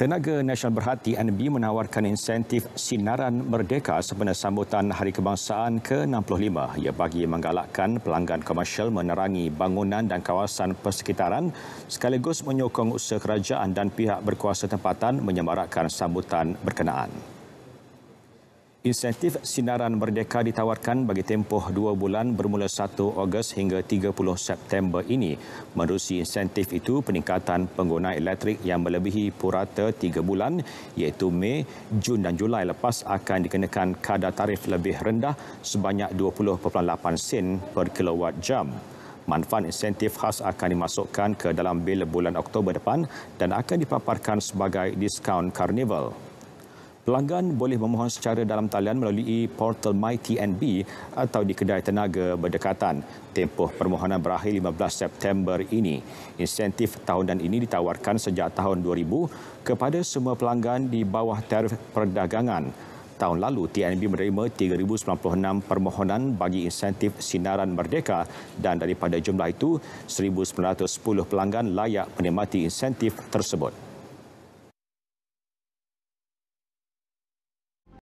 Tenaga Nasional Berhati NB menawarkan insentif sinaran merdeka sempena sambutan Hari Kebangsaan ke-65. Ia bagi menggalakkan pelanggan komersial menerangi bangunan dan kawasan persekitaran sekaligus menyokong usaha kerajaan dan pihak berkuasa tempatan menyemarakkan sambutan berkenaan. Insentif sinaran merdeka ditawarkan bagi tempoh dua bulan bermula 1 Ogos hingga 30 September ini. Menerusi insentif itu, peningkatan pengguna elektrik yang melebihi purata tiga bulan iaitu Mei, Jun dan Julai lepas akan dikenakan kadar tarif lebih rendah sebanyak 20.8 sen per kilowatt jam. Manfaat insentif khas akan dimasukkan ke dalam bil bulan Oktober depan dan akan dipaparkan sebagai diskaun karnival. Pelanggan boleh memohon secara dalam talian melalui portal MyTNB atau di kedai tenaga berdekatan. Tempoh permohonan berakhir 15 September ini. Insentif tahunan ini ditawarkan sejak tahun 2000 kepada semua pelanggan di bawah tarif perdagangan. Tahun lalu, TNB menerima 3,096 permohonan bagi insentif sinaran merdeka dan daripada jumlah itu, 1,910 pelanggan layak menikmati insentif tersebut.